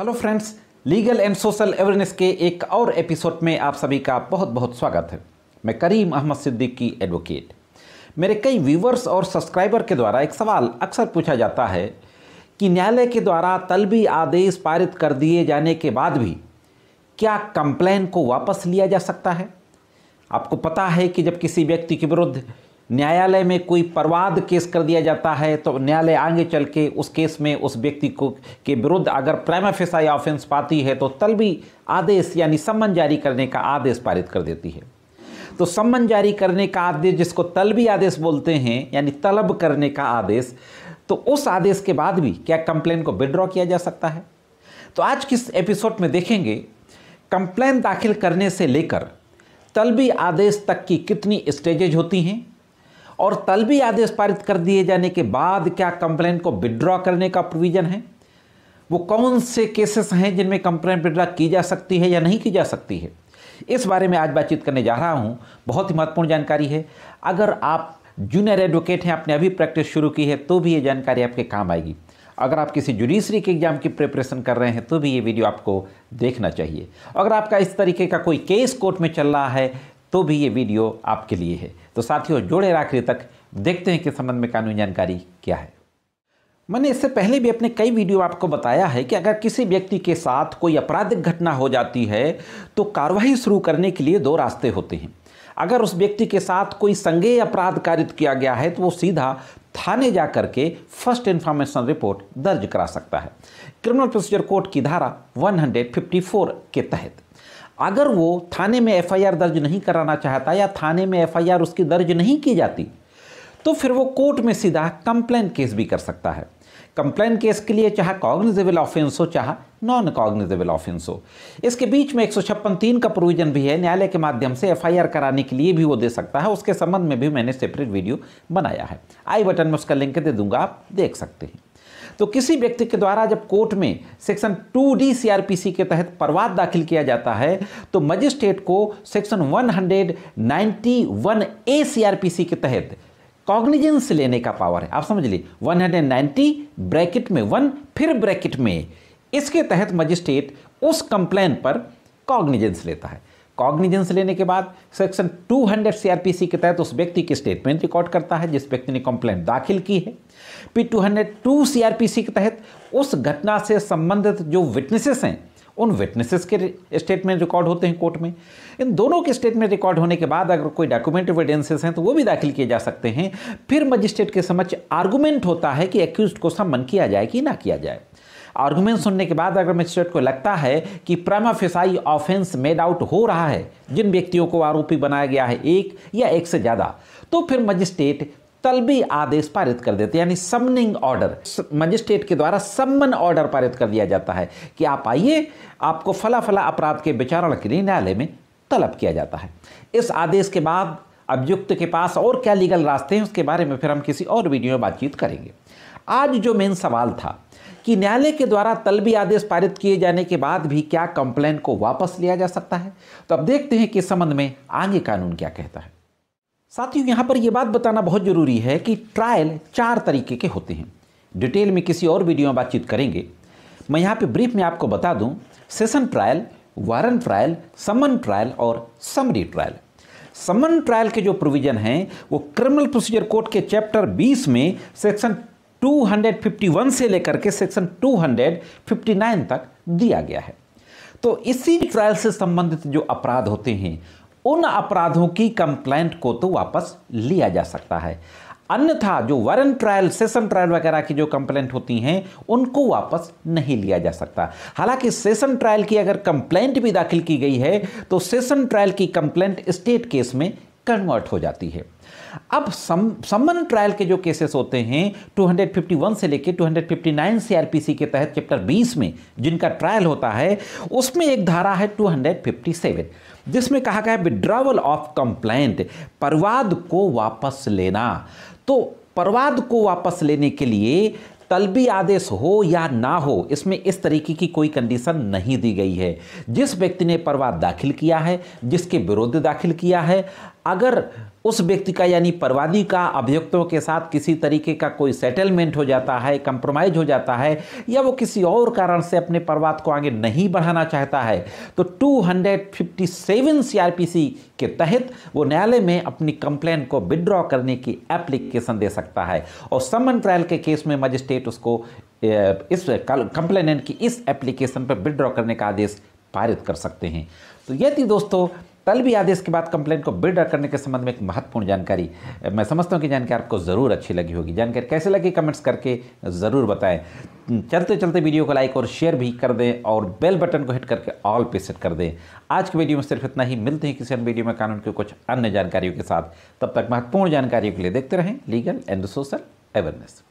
hello friends legal and social awareness के एक और एपिसोड में आप सभी का बहुत बहुत स्वागत है मैं करीम अहमद सिद्दीकी एडवोकेट मेरे कई व्यूवर्स और सब्सक्राइबर के द्वारा एक सवाल अक्सर पूछा जाता है कि न्यायालय के द्वारा तलबी आदेश पारित कर दिए जाने के बाद भी क्या कंप्लेन को वापस लिया जा सकता है आपको पता है कि जब किसी व्यक्ति के विरुद्ध न्यायालय में कोई परवाद केस कर दिया जाता है तो न्यायालय आगे चल के उस केस में उस व्यक्ति को के विरुद्ध अगर प्राइमा फेसा या ऑफेंस पाती है तो तलबी आदेश यानी सम्मन जारी करने का आदेश पारित कर देती है तो सम्मन जारी करने का आदेश जिसको तलबी आदेश बोलते हैं यानी तलब करने का आदेश तो उस आदेश के बाद भी क्या कंप्लेन को विड्रॉ किया जा सकता है तो आज किस एपिसोड में देखेंगे कंप्लेन दाखिल करने से लेकर तलबी आदेश तक की कितनी स्टेजेज होती हैं और तलबी आदेश पारित कर दिए जाने के बाद क्या कंप्लेन को विड्रॉ करने का प्रोविज़न है वो कौन से केसेस हैं जिनमें कंप्लेन विड्रॉ की जा सकती है या नहीं की जा सकती है इस बारे में आज बातचीत करने जा रहा हूँ बहुत ही महत्वपूर्ण जानकारी है अगर आप जूनियर एडवोकेट हैं आपने अभी प्रैक्टिस शुरू की है तो भी ये जानकारी आपके काम आएगी अगर आप किसी जुडिशरी के एग्जाम की प्रिपरेशन कर रहे हैं तो भी ये वीडियो आपको देखना चाहिए अगर आपका इस तरीके का कोई केस कोर्ट में चल रहा है तो भी ये वीडियो आपके लिए है तो साथियों जोड़े आखिरी तक देखते हैं कि संबंध में कानूनी जानकारी क्या है मैंने इससे पहले भी अपने कई वीडियो आपको बताया है कि अगर किसी व्यक्ति के साथ कोई आपराधिक घटना हो जाती है तो कार्रवाई शुरू करने के लिए दो रास्ते होते हैं अगर उस व्यक्ति के साथ कोई संज्ञेय अपराध कारित किया गया है तो वो सीधा थाने जा करके फर्स्ट इन्फॉर्मेशन रिपोर्ट दर्ज करा सकता है क्रिमिनल प्रोसीजर कोर्ट की धारा 154 के तहत अगर वो थाने में एफआईआर दर्ज नहीं कराना चाहता या थाने में एफआईआर उसकी दर्ज नहीं की जाती तो फिर वो कोर्ट में सीधा कंप्लेन केस भी कर सकता है कंप्लेन केस के लिए चाहे कॉग्निजेबल ऑफेंस हो चाहे नॉन कॉग्निजेबल ऑफेंस हो इसके बीच में एक सौ छप्पन तीन का प्रोविजन भी है न्यायालय के माध्यम से एफआईआर कराने के लिए भी वो दे सकता है उसके संबंध में भी मैंने सेपरेट वीडियो बनाया है आई बटन में उसका लिंक दे दूंगा आप देख सकते हैं तो किसी व्यक्ति के द्वारा जब कोर्ट में सेक्शन टू डी सी के तहत परवाद दाखिल किया जाता है तो मजिस्ट्रेट को section one hundred ninety one A C के तहत कॉग्निजेंस लेने का पावर है आप समझ ली 190 ब्रैकेट में वन फिर ब्रैकेट में इसके तहत मजिस्ट्रेट उस कंप्लेन पर कॉग्निजेंस लेता है कॉग्निजेंस लेने के बाद सेक्शन 200 सीआरपीसी के तहत उस व्यक्ति की स्टेटमेंट रिकॉर्ड करता है जिस व्यक्ति ने कंप्लेंट दाखिल की है पी 202 सीआरपीसी के तहत उस घटना से संबंधित जो विटनेसेस हैं उन विटनेसेस के स्टेटमेंट रिकॉर्ड होते हैं कोर्ट में इन दोनों के स्टेटमेंट रिकॉर्ड होने के बाद अगर कोई डॉक्यूमेंट एविडेंसेस हैं तो वो भी दाखिल किए जा सकते हैं फिर मजिस्ट्रेट के समक्ष आर्गूमेंट होता है कि एक्यूज को सम्मान किया जाए कि ना किया जाए आर्गूमेंट सुनने के बाद अगर मजिस्ट्रेट को लगता है कि प्रमा ऑफेंस मेड आउट हो रहा है जिन व्यक्तियों को आरोपी बनाया गया है एक या एक से ज़्यादा तो फिर मजिस्ट्रेट तलबी आदेश पारित कर देते यानी समनिंग ऑर्डर मजिस्ट्रेट के द्वारा सम्मन ऑर्डर पारित कर दिया जाता है कि आप आइए आपको फला फला अपराध के विचारण के लिए न्यायालय में तलब किया जाता है इस आदेश के बाद अभियुक्त के पास और क्या लीगल रास्ते हैं उसके बारे में फिर हम किसी और वीडियो में बातचीत करेंगे आज जो मेन सवाल था कि न्यायालय के द्वारा तलबी आदेश पारित किए जाने के बाद भी क्या कंप्लेन को वापस लिया जा सकता है तो अब देखते हैं कि इस संबंध में आगे कानून क्या कहता है साथियों यहां पर यह बात बताना बहुत ज़रूरी है कि ट्रायल चार तरीके के होते हैं डिटेल में किसी और वीडियो में बातचीत करेंगे मैं यहाँ पे ब्रीफ में आपको बता दूँ session trial warrant trial summon trial और समरी ट्रायल समन ट्रायल के जो प्रोविज़न हैं वो क्रिमिनल प्रोसीजर कोड के चैप्टर 20 में सेक्शन 251 से लेकर के सेक्शन 259 तक दिया गया है तो इसी ट्रायल से संबंधित जो अपराध होते हैं उन अपराधों की कंप्लेंट को तो वापस लिया जा सकता है अन्यथा जो वारंट ट्रायल सेशन ट्रायल वगैरह की जो कंप्लेंट होती हैं उनको वापस नहीं लिया जा सकता हालांकि सेशन ट्रायल की अगर कंप्लेंट भी दाखिल की गई है तो सेशन ट्रायल की कंप्लेंट स्टेट केस में कन्वर्ट हो जाती है अब सम ट्रायल के जो केसेस होते हैं 251 से लेकर 259 सीआरपीसी के तहत चैप्टर 20 में जिनका ट्रायल होता है उसमें एक धारा है 257 जिसमें कहा गया विड्रावल ऑफ कंप्लेंट परवाद को वापस लेना तो परवाद को वापस लेने के लिए तलबी आदेश हो या ना हो इसमें इस तरीके की कोई कंडीशन नहीं दी गई है जिस व्यक्ति ने परवाद दाखिल किया है जिसके विरुद्ध दाखिल किया है अगर उस व्यक्ति का यानी परवादी का अभियुक्तों के साथ किसी तरीके का कोई सेटलमेंट हो जाता है कंप्रोमाइज हो जाता है या वो किसी और कारण से अपने परवाद को आगे नहीं बढ़ाना चाहता है तो 257 सीआरपीसी के तहत वो न्यायालय में अपनी कंप्लेन को विड्रॉ करने की एप्लीकेशन दे सकता है और समन ट्रायल के केस में मजिस्ट्रेट उसको इस कंप्लेनेंट की इस एप्लीकेशन पर विड्रॉ करने का आदेश पारित कर सकते हैं तो ये थी दोस्तों भी आदेश के बाद कंप्लेंट को बिल्डर करने के संबंध में एक महत्वपूर्ण जानकारी मैं समझता हूँ कि जानकारी आपको ज़रूर अच्छी लगी होगी जानकारी कैसे लगी कमेंट्स करके ज़रूर बताएं चलते चलते वीडियो को लाइक और शेयर भी कर दें और बेल बटन को हिट करके ऑल पे सेट कर दें आज के वीडियो में सिर्फ इतना ही मिलते हैं किसी अन्य वीडियो में कानून की कुछ अन्य जानकारियों के साथ तब तक महत्वपूर्ण जानकारियों के लिए देखते रहें लीगल एंड सोशल अवेयरनेस